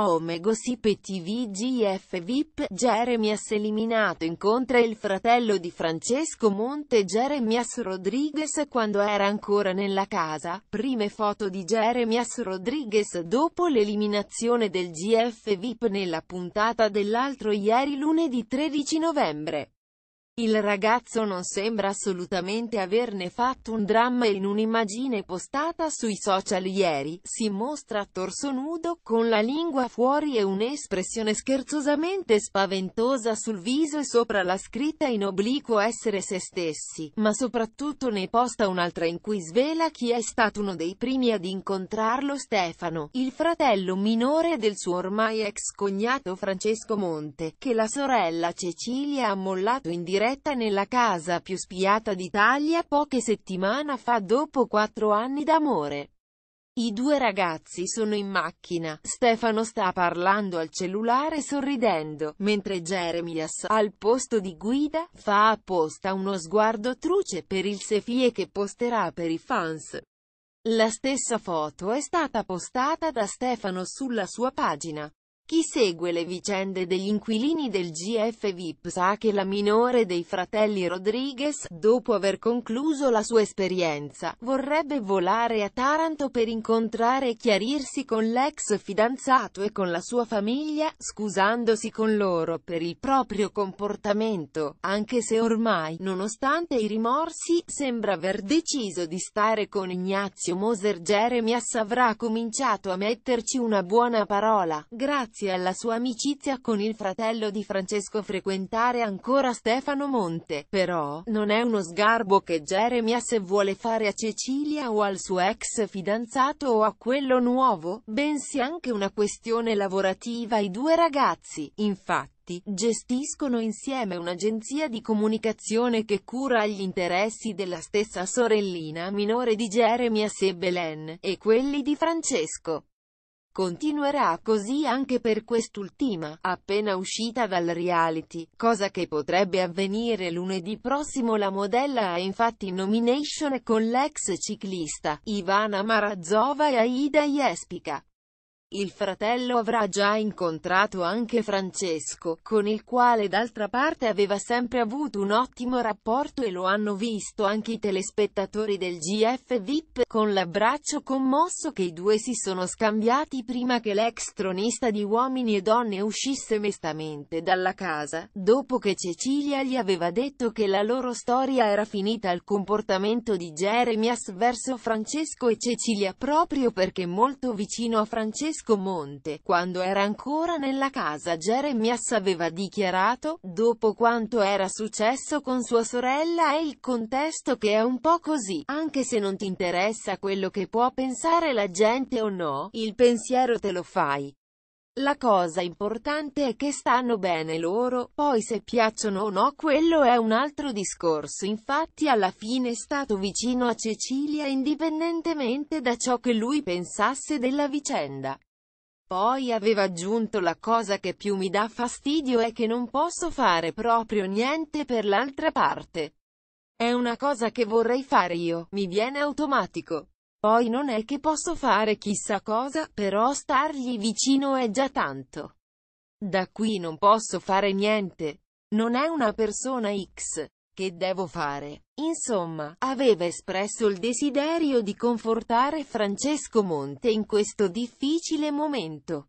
Home Gossip TV GF VIP, Jeremias eliminato incontra il fratello di Francesco Monte Jeremias Rodriguez quando era ancora nella casa, prime foto di Jeremias Rodriguez dopo l'eliminazione del GF VIP nella puntata dell'altro ieri lunedì 13 novembre. Il ragazzo non sembra assolutamente averne fatto un dramma in un'immagine postata sui social ieri, si mostra a torso nudo, con la lingua fuori e un'espressione scherzosamente spaventosa sul viso e sopra la scritta in obliquo essere se stessi, ma soprattutto ne posta un'altra in cui svela chi è stato uno dei primi ad incontrarlo Stefano, il fratello minore del suo ormai ex cognato Francesco Monte, che la sorella Cecilia ha mollato in diretta diretta nella casa più spiata d'Italia poche settimane fa dopo quattro anni d'amore. I due ragazzi sono in macchina, Stefano sta parlando al cellulare sorridendo, mentre Jeremias, al posto di guida, fa apposta uno sguardo truce per il sefie che posterà per i fans. La stessa foto è stata postata da Stefano sulla sua pagina. Chi segue le vicende degli inquilini del GF VIP sa che la minore dei fratelli Rodriguez, dopo aver concluso la sua esperienza, vorrebbe volare a Taranto per incontrare e chiarirsi con l'ex fidanzato e con la sua famiglia, scusandosi con loro per il proprio comportamento, anche se ormai, nonostante i rimorsi, sembra aver deciso di stare con Ignazio Moser Jeremias avrà cominciato a metterci una buona parola, grazie grazie alla sua amicizia con il fratello di Francesco frequentare ancora Stefano Monte, però, non è uno sgarbo che Jeremia se vuole fare a Cecilia o al suo ex fidanzato o a quello nuovo, bensì anche una questione lavorativa i due ragazzi, infatti gestiscono insieme un'agenzia di comunicazione che cura gli interessi della stessa sorellina minore di Jeremia Belen, e quelli di Francesco. Continuerà così anche per quest'ultima, appena uscita dal reality, cosa che potrebbe avvenire lunedì prossimo la modella ha infatti nomination con l'ex ciclista, Ivana Marazzova e Aida Jespica. Il fratello avrà già incontrato anche Francesco, con il quale d'altra parte aveva sempre avuto un ottimo rapporto e lo hanno visto anche i telespettatori del GF VIP, con l'abbraccio commosso che i due si sono scambiati prima che l'ex tronista di Uomini e Donne uscisse mestamente dalla casa, dopo che Cecilia gli aveva detto che la loro storia era finita al comportamento di Jeremias verso Francesco e Cecilia proprio perché molto vicino a Francesco Francesco Monte, quando era ancora nella casa Jeremias aveva dichiarato, dopo quanto era successo con sua sorella è il contesto che è un po' così, anche se non ti interessa quello che può pensare la gente o no, il pensiero te lo fai. La cosa importante è che stanno bene loro, poi se piacciono o no quello è un altro discorso. Infatti alla fine è stato vicino a Cecilia indipendentemente da ciò che lui pensasse della vicenda. Poi aveva aggiunto la cosa che più mi dà fastidio è che non posso fare proprio niente per l'altra parte. È una cosa che vorrei fare io, mi viene automatico. Poi non è che posso fare chissà cosa, però stargli vicino è già tanto. Da qui non posso fare niente. Non è una persona X che devo fare? Insomma, aveva espresso il desiderio di confortare Francesco Monte in questo difficile momento.